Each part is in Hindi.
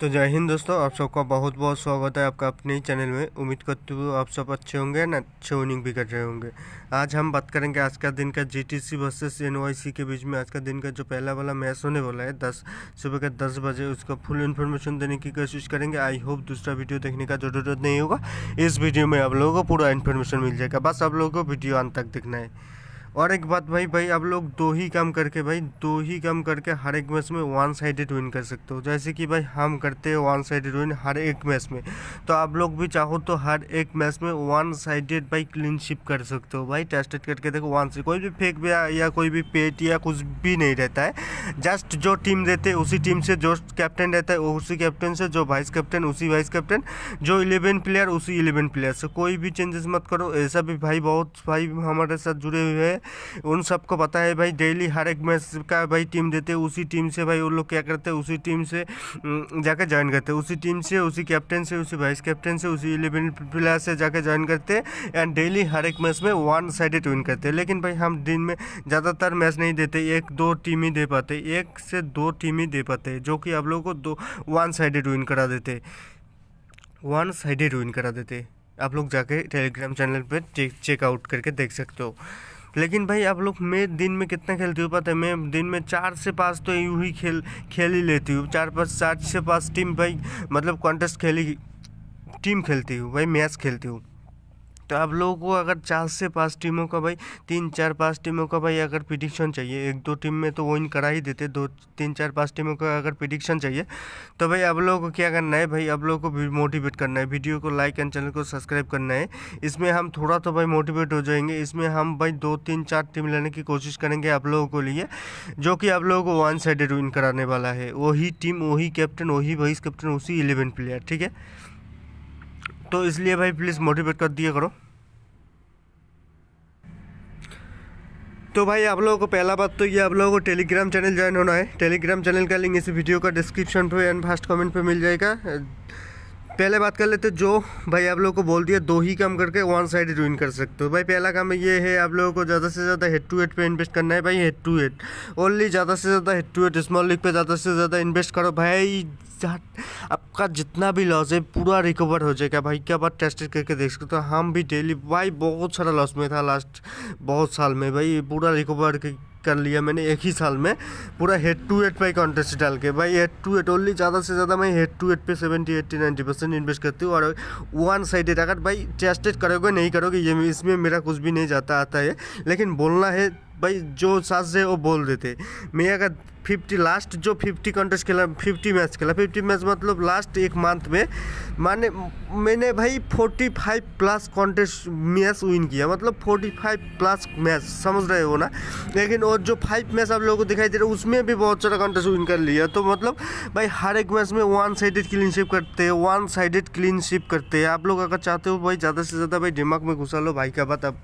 तो जय हिंद दोस्तों आप सबका बहुत बहुत स्वागत है आपका अपने ही चैनल में उम्मीद करते हुए आप सब अच्छे होंगे ना अच्छे ओनिंग भी कर रहे होंगे आज हम बात करेंगे आज का दिन का जीटीसी वर्सेस सी के बीच में आज का दिन का जो पहला वाला मैच होने वाला है दस सुबह के दस बजे उसका फुल इन्फॉर्मेशन देने की कोशिश करेंगे आई होप दूसरा वीडियो देखने का ज़रूरत नहीं होगा इस वीडियो में आप लोगों को पूरा इन्फॉर्मेशन मिल जाएगा बस आप लोगों को वीडियो अंत तक देखना है और एक बात भाई भाई आप लोग दो ही काम करके भाई दो ही काम करके हर एक मैच में वन साइडेड विन कर सकते हो जैसे कि भाई हम करते हैं वन साइडेड विन हर एक मैच में तो आप लोग भी चाहो तो हर एक मैच में वन साइडेड भाई क्लीनशिप कर सकते हो भाई टेस्टेड करके देखो वन से कोई भी फेंक भी या कोई भी पेट या कुछ भी नहीं रहता है जस्ट जो टीम देते उसी टीम से जो कैप्टन रहता है उसी कैप्टन से जो वाइस कैप्टन उसी वाइस कैप्टन जो इलेवन प्लेयर उसी इलेवन प्लेयर से कोई भी चेंजेस मत करो ऐसा भी भाई बहुत भाई हमारे साथ जुड़े हुए हैं उन सबको पता है भाई डेली हर एक मैच का भाई टीम देते उसी टीम से भाई उन लोग क्या करते उसी टीम से जाकर ज्वाइन करते उसी टीम से उसी कैप्टन से उसी वाइस कैप्टन से उसी इलेवन प्लेयर से जाकर ज्वाइन करते एंड डेली हर एक मैच में वन साइडेड विन करते लेकिन भाई हम दिन में ज़्यादातर मैच नहीं देते एक दो टीम ही दे पाते एक से दो टीम ही दे पाते जो कि आप लोगों को दो वन साइडेड विन करा देते वन साइडेड विन करा देते आप लोग जाके टेलीग्राम चैनल पर चेकआउट करके देख सकते हो लेकिन भाई आप लोग मैं दिन में कितना खेलती हूँ पता है मैं दिन में चार से पाँच तो यूँ ही खेल खेल ही लेती हूँ चार पाँच चार से पाँच टीम भाई मतलब कॉन्टेस्ट खेली टीम खेलती हूँ भाई मैच खेलती हूँ तो आप लोगों को अगर चार से पाँच टीमों का भाई तीन चार पाँच टीमों का भाई अगर प्रिडिक्शन चाहिए एक दो टीम में तो विन करा ही देते दो तीन चार पाँच टीमों का अगर प्रिडिक्शन चाहिए तो भाई आप लोगों को क्या करना है भाई आप लोगों को मोटिवेट करना है वीडियो को लाइक एंड चैनल को सब्सक्राइब करना है इसमें हम थोड़ा तो भाई मोटिवेट हो जाएंगे इसमें हम भाई दो तीन चार टीम लेने की कोशिश करेंगे आप लोगों को लिए जो कि आप लोगों को वन साइडेड विन कराने वाला है वही टीम वही कैप्टन वही वाइस कैप्टन उसी इलेवन प्लेयर ठीक है तो इसलिए भाई प्लीज़ मोटिवेट कर दिया करो तो भाई आप लोगों को पहला बात तो ये आप लोगों को टेलीग्राम चैनल ज्वाइन होना है टेलीग्राम चैनल का लिंक इस वीडियो का डिस्क्रिप्शन पे एंड फर्स्ट कमेंट पे मिल जाएगा पहले बात कर लेते जो भाई आप लोगों को बोल दिया दो ही काम करके वन साइड ड्रॉइंग कर सकते हो भाई पहला काम ये है आप लोगों को ज़्यादा से ज़्यादा हेड टू हेड पे इन्वेस्ट करना है भाई हेड टू हेड ओनली ज़्यादा से ज़्यादा head to head small league पे ज़्यादा से ज़्यादा इन्वेस्ट करो भाई आपका जितना भी लॉस है पूरा रिकवर हो जाएगा भाई क्या बात टेस्ट करके देख सकते हो हम भी डेली भाई बहुत सारा लॉस में था लास्ट बहुत साल में भाई पूरा रिकवर कर लिया मैंने एक ही साल में पूरा हेड टू हेड पे कॉन्टेस्ट डाल के भाई हेड टू हेड ओनली ज़्यादा से ज़्यादा मैं हेड टू हेड पे seventy eighty ninety percent invest करती हूँ और वन साइडेड अगर भाई टेस्टेड करोगे नहीं करोगे ये इसमें मेरा कुछ भी नहीं जाता आता है लेकिन बोलना है भाई जो सास है वो बोल देते मैं अगर फिफ्टी लास्ट जो फिफ्टी कंटेस्ट खेला फिफ्टी मैच खेला फिफ्टी मैच मतलब लास्ट एक मंथ में माने मैंने भाई forty five plus contest match win किया मतलब फोर्टी फाइव प्लस मैच समझ रहे हो ना लेकिन और जो फाइव मैच आप लोगों को दिखाई दे रहा है उसमें भी बहुत सारा कॉन्टेस्ट विन कर लिया तो मतलब भाई हर एक मैच में वन साइडेड क्लीनशिप करते हैं वन साइडेड क्लीनशिप करते हैं आप लोग अगर चाहते हो भाई ज़्यादा से ज़्यादा भाई दिमाग में घुसा लो भाई का बात आप,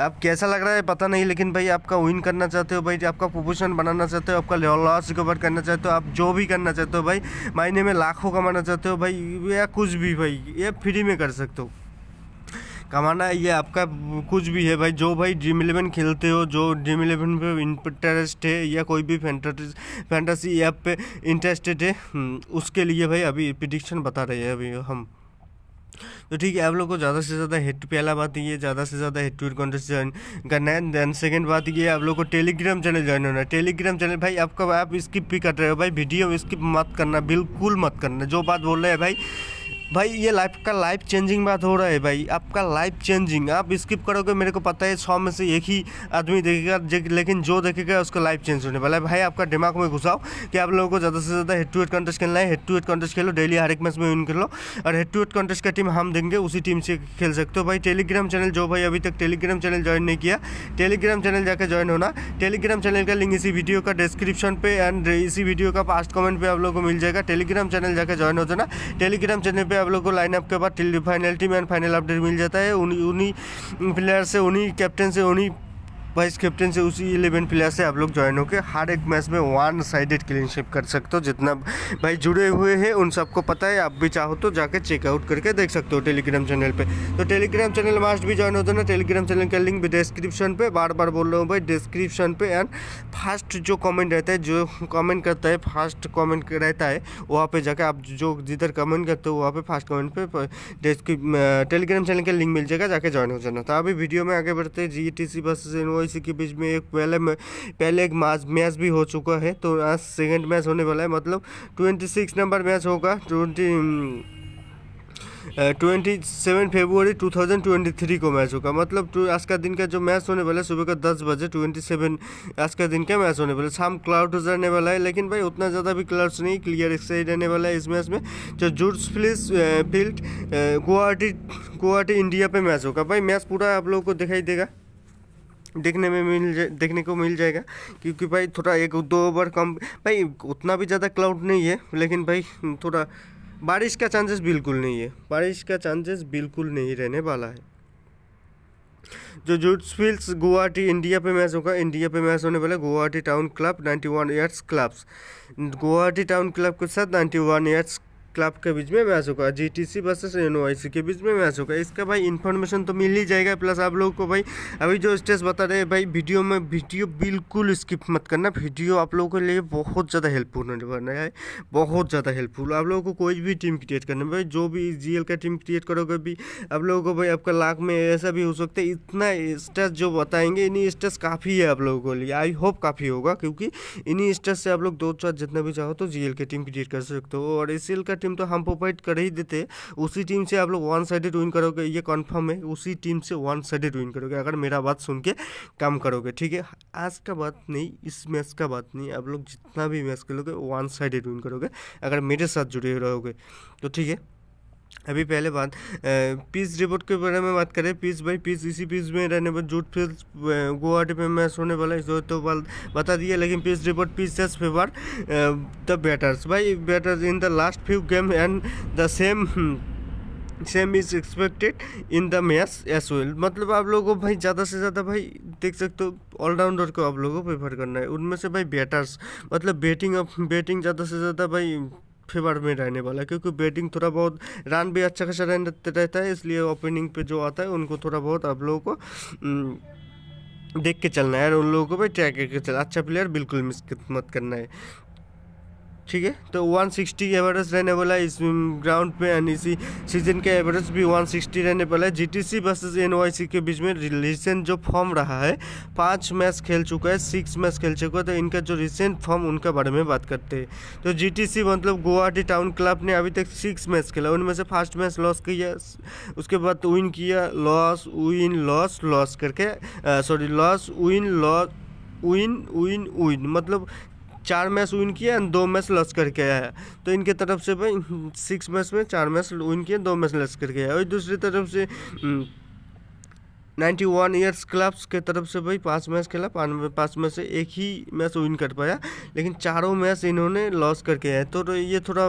आप कैसा लग रहा है पता नहीं लेकिन भाई आपका विन करना चाहते हो भाई आपका पोजिशन बनाना चाहते हो आपका हो लॉस रिकवर करना चाहते हो आप जो भी करना चाहते हो भाई महीने में लाखों कमाना चाहते हो भाई या कुछ भी भाई ये फ्री में कर सकते हो कमाना ये आपका कुछ भी है भाई जो भाई ड्रीम इलेवन खेलते हो जो ड्रीम इलेवन पे इंटरेस्ट है या कोई भी फैंटासी ऐप पे इंटरेस्टेड है हम्म, उसके लिए भाई अभी प्रिडिक्शन बता रहे हैं अभी हम तो ठीक है आप लोग को ज़्यादा से ज़्यादा हेड टू पहला बात ये ज़्यादा से ज़्यादा head to head contest join करना है देन सेकंड बात ये आप लोग को टेलीग्राम चैनल ज्वाइन होना है टेलीग्राम चैनल भाई आपका आप स्किप भी कर रहे हो भाई वीडियो स्किप मत करना बिल्कुल मत करना जो बात बोल रहे हैं भाई भाई ये लाइफ का लाइफ चेंजिंग बात हो रहा है भाई आपका लाइफ चेंजिंग आप स्किप करोगे मेरे को पता है सौ में से एक ही आदमी देखेगा लेकिन जो देखेगा उसका लाइफ चेंज होने वाला है भाई आपका दिमाग में घुसाओ कि आप लोगों को ज़्यादा से ज़्यादा हेड टू हेड कॉन्टेस्ट खेलना है हेड टू हेड कॉन्टेस्ट खेलो डेली हर एक मैच में विन कर लो और हेड टू हेड कॉन्टेस्ट का टीम हम देंगे उसी टीम से खेल सकते हो भाई टेलीग्राम चैनल जो भाई अभी तक टेलीग्राम चैनल ज्वाइन नहीं किया टेलीग्राम चैनल जाकर ज्वाइन होना टेलीग्राम चैनल का लिंक इसी वीडियो का डिस्क्रिप्शन पे एंड इसी वीडियो का पास्ट कमेंट पर आप लोगों को मिल जाएगा टेलीग्राम चैनल जाकर ज्वाइन हो जाना टेलीग्राम चैनल पर आप लोग को लाइनअप के बाद final team and final update मिल जाता है उन्हीं उन्हीं प्लेयर से उन्हीं कैप्टन से उन्हीं वाइस कैप्टन से उसी इलेवन प्लेयर से आप लोग ज्वाइन होकर हर एक मैच में वन साइडेड क्लीनशिप कर सकते हो जितना भाई जुड़े हुए हैं उन सबको पता है आप भी चाहो तो जाके चेकआउट करके देख सकते हो टेलीग्राम चैनल पे तो टेलीग्राम चैनल मास्ट भी ज्वाइन हो जाना टेलीग्राम चैनल का लिंक भी डिस्क्रिप्शन पे बार बार बोल रहा हूँ भाई डिस्क्रिप्शन पे एंड फास्ट जो कॉमेंट रहता है जो कॉमेंट करता है फास्ट कॉमेंट रहता है वहाँ पर जाकर आप जो जिधर कमेंट करते हो वहाँ पर फास्ट कमेंट पर टेलीग्राम चैनल का लिंक मिल जाएगा जाके ज्वाइन हो जाना तो अभी वीडियो में आगे बढ़ते जी टी सी बस और इसी के बीच में एक पहले पहले एक मैच मैच भी हो चुका है तो आज सेकेंड मैच होने वाला है मतलब ट्वेंटी सिक्स नंबर मैच होगा twenty twenty seven February two thousand twenty three को मैच होगा मतलब तो आज का दिन का जो मैच होने वाला है सुबह का दस बजे ट्वेंटी सेवन आज का दिन का मैच होने वाला है शाम क्लाउड रहने वाला है लेकिन भाई उतना ज़्यादा भी क्लाउड्स नहीं क्लियर स्काई रहने वाला है इस मैच में जो Judges fields field Guwahati Guwahati India पे मैच होगा भाई मैच पूरा आप लोगों को दिखाई देगा देखने में मिल देखने को मिल जाएगा क्योंकि भाई थोड़ा एक दो ओवर कम भाई उतना भी ज़्यादा क्लाउड नहीं है लेकिन भाई थोड़ा बारिश का चांसेस बिल्कुल नहीं है बारिश का चांसेस बिल्कुल नहीं रहने वाला है जो जूट्सफील्ड्स गुवाहाटी इंडिया पे मैच होगा इंडिया पे मैच होने वाला Guwahati town club 91 one years clubs Guwahati town club के साथ 91 वन ईयर्स क्लब के बीच में मैच होगा G T C versus N O I C के बीच में मैच होगा इसका भाई इन्फॉर्मेशन तो मिल ही जाएगा प्लस आप लोगों को भाई अभी जो स्टेज बता रहे हैं भाई वीडियो में वीडियो बिल्कुल स्किप मत करना वीडियो आप लोगों के लिए बहुत ज़्यादा हेल्पफुल होने वाला है बहुत ज़्यादा हेल्पफुल आप लोगों को कोई भी टीम क्रिएट करना भाई जो भी जी एल का टीम क्रिएट करोगे भी आप लोगों को भाई आपका लाख में ऐसा भी हो सकता है इतना स्टेज जो बताएंगे इन्हीं स्टेज काफ़ी है आप लोगों के लिए आई होप काफ़ी होगा क्योंकि इन्हीं स्टेज से आप लोग दो चार जितना भी चाहो तो जी एल की टीम क्रिएट कर सकते हो और एस एल का टीम तो हम प्रोवाइड कर ही देते उसी टीम से आप लोग वन साइडेड विन करोगे ये कन्फर्म है उसी टीम से वन साइडेड विन करोगे अगर मेरा बात सुन के काम करोगे ठीक है आज का बात नहीं इस मैच का बात नहीं आप लोग जितना भी मैच खेलोगे वन साइडेड विन करोगे अगर मेरे साथ जुड़े रहोगे तो ठीक है अभी पहले बात पीस रिपोर्ट के बारे में बात करें पीस बाई पीस इसी पीस में रहने पर जूट फिर गुवाहाटी में मैच होने वाला इस तो बता दिया लेकिन pitch report pitch just favour the batters भाई batters in the last few game and the same same is expected in the match as well मतलब आप लोगों को भाई ज़्यादा से ज़्यादा भाई देख सकते हो ऑलराउंडर को आप लोगों को प्रेफर करना है उनमें से भाई बैटर्स मतलब बैटिंग बैटिंग ज़्यादा से ज़्यादा भाई फेवर में रहने वाला है क्योंकि बैटिंग थोड़ा बहुत रन भी अच्छा खासा रहता है इसलिए ओपनिंग पे जो आता है उनको थोड़ा बहुत आप लोगों को हम्म, देख के चलना है और उन लोगों को भी ट्रैक करके चलना अच्छा प्लेयर बिल्कुल मिस मत करना है ठीक है तो 160 सिक्सटी एवरेज रहने वाला है इस ग्राउंड पे एंड इसी सीजन का एवरेज भी 160 रहने वाला है जीटीसी वर्सेस एनवाईसी के बीच में रिसेंट जो फॉर्म रहा है पाँच मैच खेल चुका है सिक्स मैच खेल चुका है तो इनका जो रिसेंट फॉर्म उनका बारे में बात करते हैं तो जीटीसी मतलब गुवाहाटी टाउन क्लब ने अभी तक सिक्स मैच खेला उनमें से फर्स्ट मैच लॉस किया उसके बाद विन किया लॉस विन लॉस लॉस करके sorry loss win loss win win win मतलब चार मैच विन एंड दो मैच लॉस करके आया तो इनके तरफ से भाई सिक्स मैच में चार मैच विन किए दो मैच लॉस करके आया और दूसरी तरफ से हम्म, नाइन्टी वन ईयर्स क्लब्स के तरफ से भाई पाँच मैच खेला पाँच मैच में से एक ही मैच विन कर पाया लेकिन चारों मैच इन्होंने लॉस करके आए तो, तो ये थोड़ा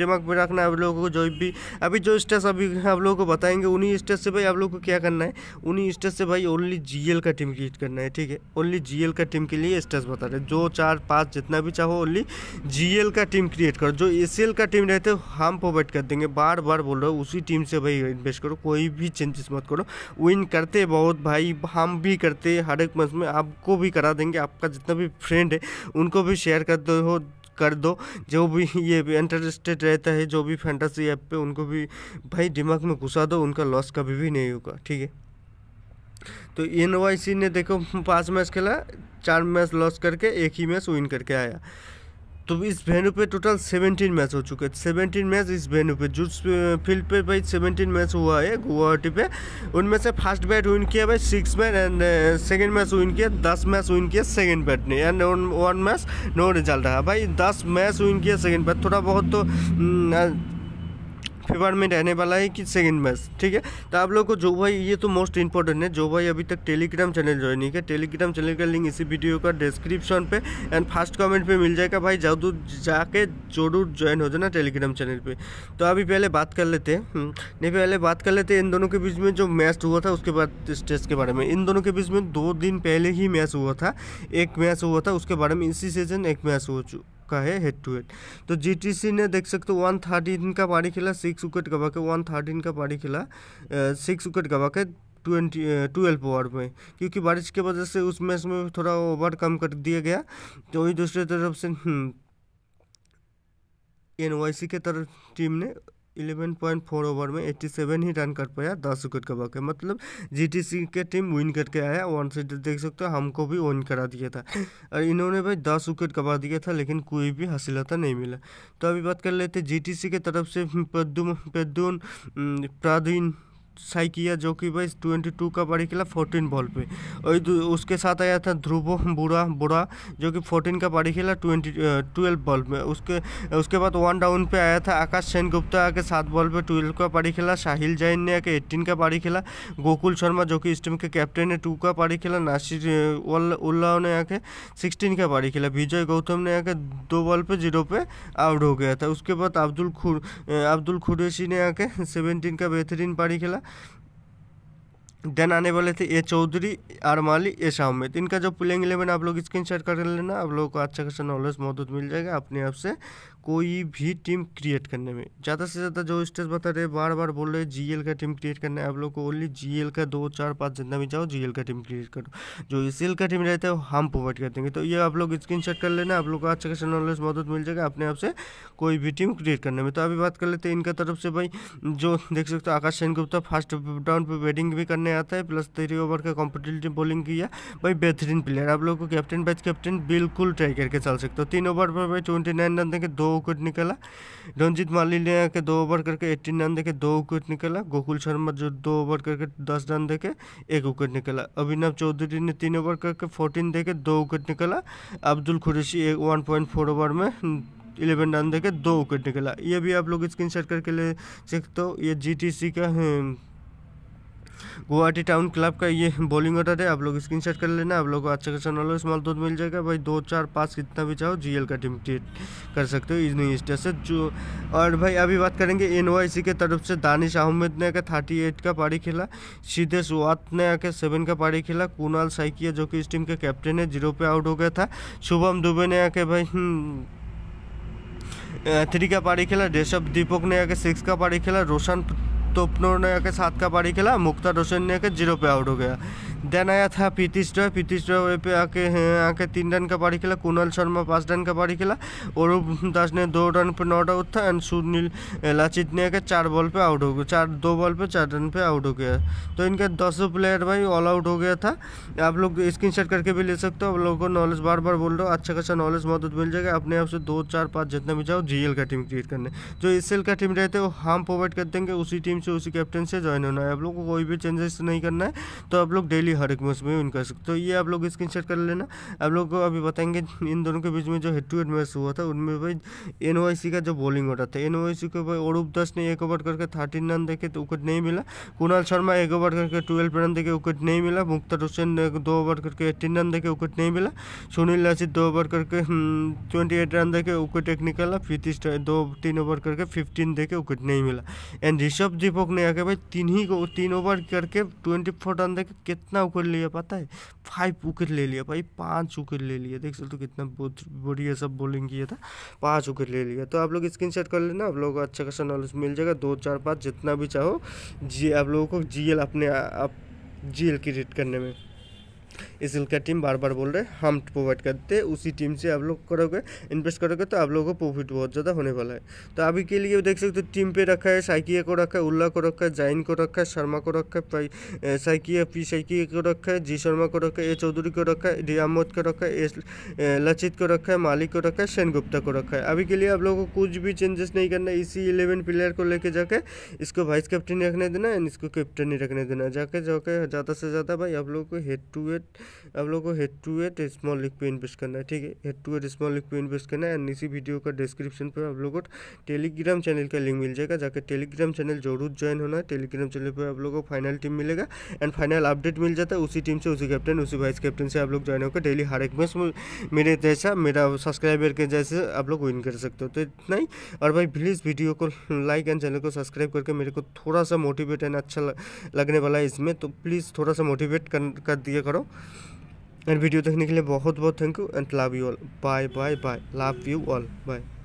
दिमाग में रखना है आप लोगों को जो भी अभी जो स्टेज अभी आप लोगों को बताएंगे उन्हीं स्टेज से भाई आप लोगों को क्या करना है उन्हीं स्टेज से भाई ओनली जी का टीम क्रिएट करना है ठीक है ओनली जी का टीम के लिए स्टेज बता रहे जो चार पाँच जितना भी चाहो ओनली जी का टीम क्रिएट करो जो ए का टीम रहते हम प्रोवाइड कर देंगे बार बार बोल रहे हो उसी टीम से भाई इन्वेस्ट करो कोई भी चेंजेस मत करो विन करते करते बहुत भाई हम भी करते हर एक मंच में आपको भी करा देंगे आपका जितना भी फ्रेंड है उनको भी शेयर कर दो हो कर दो जो भी ये भी इंटरेस्टेड रहता है जो भी फैंटासी ऐप पे उनको भी भाई दिमाग में घुसा दो उनका लॉस कभी भी नहीं होगा ठीक है तो एन ने देखो पाँच मैच खेला चार मैच लॉस करके एक ही मैच विन करके आया तो इस वेन्यू पे टोटल 17 मैच हो चुके हैं 17 मैच इस वेन्यू पे जो फील्ड पे भाई 17 मैच हुआ है गुवाहाटी पे उनमें से फर्स्ट बैट विन किया भाई six man and second match win किया दस मैच विन किया सेकेंड बैट ने and one match no result रहा भाई दस मैच विन किया सेकेंड बैट थोड़ा बहुत तो न, फेवर में रहने वाला है कि सेकंड मैच ठीक है तो आप लोग को जो भाई ये तो मोस्ट इंपॉर्टेंट है जो भाई अभी तक टेलीग्राम चैनल ज्वाइन नहीं किया टेलीग्राम चैनल का लिंक इसी वीडियो का डिस्क्रिप्शन पे एंड फर्स्ट कमेंट पे मिल जाएगा भाई जरूर जाके जरूर ज्वाइन हो जाना टेलीग्राम चैनल पर तो अभी पहले बात कर लेते हैं हम्म, नहीं पहले बात कर लेते हैं इन दोनों के बीच में जो मैच हुआ था उसके बाद स्टेज के बारे में इन दोनों के बीच में दो दिन पहले ही मैच हुआ था एक मैच हुआ था उसके बारे में इसी सीजन एक मैच हो आपका है हेड टू हेड तो जी ने देख सकते हो वन थर्टीन का पारी खेला सिक्स विकेट गवा के वन थर्टीन का पारी खेला सिक्स विकेट गवा के ट्वेंटी ट्वेल्व ओवर में क्योंकि बारिश की वजह से उस मैच में थोड़ा ओवर कम कर दिया गया तो वही दूसरी तरफ से एन हम्म, के तरफ टीम ने इलेवन पॉइंट फोर ओवर में एट्टी सेवन ही रन कर पाया दस विकेट के बाकी मतलब जीटीसी के टीम विन करके आया वन सीट देख सकते हो हमको भी वन करा दिया था और इन्होंने भाई दस विकेट कमा दिया था लेकिन कोई भी हसीलता नहीं मिला तो अभी बात कर लेते जीटीसी के तरफ से प्रद्युम प्रद्युन प्रादीन साई किया जो कि भाई ट्वेंटी टू का पारी खेला फोर्टीन बॉल पे और उसके साथ आया था ध्रुव बुरा बुरा जो कि फोर्टीन का पारी खेला ट्वेंटी ट्वेल्व बॉल में उसके उसके बाद वन डाउन पे आया था आकाश सेन गुप्ता आके सात बॉल पे ट्वेल्व का पारी खेला साहिल जैन ने आके एट्टीन का पारी खेला गोकुल शर्मा जो कि इस टीम के कैप्टन ने टू का पारी खेला नासिर उल्लाह ने आके सिक्सटीन का पारी खेला विजय गौतम ने आके दो बॉल पे जीरो पे आउट हो गया था उसके बाद अब्दुल खुर अब्दुल खुरैशी ने आके सेवेंटीन का बेहतरीन पारी खेला देन आने वाले थे ए चौधरी माली ए शामिद इनका जो प्लेइंग इलेवन आप लोग स्क्रीन शेयर कर लेना आप लोगों को अच्छा खासा नॉलेज मौजूद मिल जाएगा अपने आप से कोई भी टीम क्रिएट करने में ज़्यादा से ज़्यादा जो स्टेज बता रहे बार बार बोल रहे एल का टीम क्रिएट करना है आप लोग को ओनली एल का दो चार पाँच जितना भी जाओ एल का टीम क्रिएट करो जो एल का टीम रहता है हम प्रोवाइड कर देंगे तो ये आप लोग स्क्रीन कर लेना आप लोग को अच्छा खासा नॉलेज मदद मिल जाएगा अपने आप से कोई भी टीम क्रिएट करने में तो अभी बात कर लेते हैं इनका तरफ से भाई जो देख सकते हो आकाश गुप्ता फर्स्ट डाउन पर बैटिंग भी करने आता है प्लस तेरी ओवर का कॉम्पिटेटिव बॉलिंग किया भाई बेहतरीन प्लेयर आप लोग को कैप्टन बैच कैप्टन बिल्कुल ट्राई करके चल सकते हो तीन ओवर पर भाई ट्वेंटी रन देंगे दो विकेट निकला रंजीत माली ने आके दो ओवर करके एट्टीन रन देके दो विकेट निकला गोकुल शर्मा जो दो ओवर करके दस रन देके एक विकेट निकला अभिनव चौधरी ने तीन ओवर करके फोर्टीन देके दो विकेट निकाला Abdul Qureshi one point four over में इलेवन रन देके दो विकेट निकला ये भी आप लोग स्क्रीन करके ले सकते हो ये जी का हम्म, गुवाहाटी टाउन क्लब का ये बॉलिंग ऑर्डर है आप लोग स्क्रीन कर लेना आप लोग को अच्छा खासा नॉलेज स्मॉल दूध मिल जाएगा भाई दो चार पाँच कितना भी चाहो जीएल का टीम क्रिएट कर सकते हो न्यू स्टेट से जो और भाई अभी बात करेंगे एन के तरफ से दानिश अहमद ने आकर थर्टी एट का पारी खेला सिद्धेश वात ने आकर सेवन का पारी खेला कुणाल साइकिया जो कि इस टीम के कैप्टन है जीरो पे आउट हो गया था शुभम दुबे ने आके भाई थ्री हम्म, का पारी खेला ऋषभ दीपक ने आके सिक्स का पारी खेला रोशन तो प्रणया के सात का पारी खेला मुख्तार हुसैन ने के जीरो पे आउट हो गया देन आया था प्रीतिश रॉय प्रीतिश रॉय पे आके आके तीन रन का पारी खेला कुणाल शर्मा पाँच रन का पारी खेला और दास ने दो रन पर नॉट आउट था एंड सुनील लाचित ने आके चार बॉल पे आउट हो गया चार दो बॉल पे चार रन पे आउट हो गया तो इनका दस प्लेयर भाई ऑल आउट हो गया था आप लोग स्क्रीन करके भी ले सकते हो आप लोगों को नॉलेज बार बार बोल रहे हो अच्छा खासा नॉलेज मदद मिल जाएगा अपने आप से दो चार पाँच जितना भी जाओ जी का टीम क्रिएट करने जो एस का टीम रहते वो हम प्रोवाइड कर देंगे उसी टीम से उसी कैप्टन से ज्वाइन होना है आप लोग को कोई भी चेंजेस नहीं करना है तो आप लोग डेली लिए हर एक मैच में विन कर सकते हो ये आप लोग स्क्रीन कर लेना आप लोग को अभी बताएंगे इन दोनों के बीच में जो हेड टू हेड मैच हुआ था उनमें भाई एन का जो बॉलिंग ऑर्डर था एन के भाई ओरूप दस ने एक ओवर करके थर्टीन रन देखे तो विकेट नहीं मिला कुणाल शर्मा एक ओवर करके ट्वेल्व रन देखे विकेट नहीं मिला मुख्तार हुसैन ने दो ओवर करके एट्टीन रन देखे विकेट नहीं मिला सुनील लाचित दो ओवर करके ट्वेंटी हम्म, एट रन देखे विकेट एक निकाला फिर दो तीन ओवर करके फिफ्टीन देखे विकेट नहीं मिला एंड ऋषभ दीपक ने आके भाई तीन ही तीन ओवर करके ट्वेंटी फोर रन देखे कितना कितना उकेर लिया पता है फाइव उकेर ले लिया भाई पाँच उकेर ले लिया देख सकते हो कितना बढ़िया सब बॉलिंग किया था पाँच उकेर ले लिया तो आप लोग स्क्रीन कर लेना आप लोगों को अच्छा खासा नॉलेज मिल जाएगा दो चार पाँच जितना भी चाहो जी आप लोगों को जी अपने आप जी क्रिएट करने में इसराइल का टीम बार बार बोल रहे हैं हम प्रोवाइड करते हैं उसी टीम से आप लोग करोगे इन्वेस्ट करोगे तो आप लोगों को प्रॉफिट बहुत ज़्यादा होने वाला है तो अभी के लिए देख सकते हो टीम पे रखा है साइकिया को रखा है उल्ला को रखा है जैन को रखा है शर्मा को रखा है साइकिया पी साइकिया को रखा है जी शर्मा को रखा है ए चौधरी को रखा है डी अहमद को रखा है ए लचित को रखा है मालिक को रखा है सेन गुप्ता को रखा है अभी के लिए आप लोगों को कुछ भी चेंजेस नहीं करना है इसी इलेवन प्लेयर को लेकर जाके इसको वाइस कैप्टन रखने देना एंड इसको कैप्टन ही रखने देना जाके जाके ज़्यादा से ज़्यादा भाई आप लोगों को हेड टू हेड आप लोग को head to head small league पे इन्वेस्ट करना है ठीक है head to head small league पे इन्वेस्ट करना है एंड इसी वीडियो का डिस्क्रिप्शन पर आप लोग को टेलीग्राम चैनल का लिंक मिल जाएगा जाकर टेलीग्राम चैनल जरूर ज्वाइन होना है टेलीग्राम चैनल पर आप लोग को फाइनल टीम मिलेगा एंड फाइनल अपडेट मिल जाता है उसी टीम से उसी कैप्टन उसी वाइस कैप्टन से आप लोग ज्वाइन होकर डेली हर एक मैच मेरे जैसा मेरा सब्सक्राइबर के जैसे आप लोग विन कर सकते हो तो इतना ही और भाई प्लीज़ वीडियो को लाइक एंड चैनल को सब्सक्राइब करके मेरे को थोड़ा सा मोटिवेट एंड अच्छा लगने वाला है इसमें तो प्लीज़ थोड़ा सा मोटिवेट कर, कर दिया करो एंड वीडियो देखने के लिए बहुत बहुत thank you and love you all bye bye bye love you all bye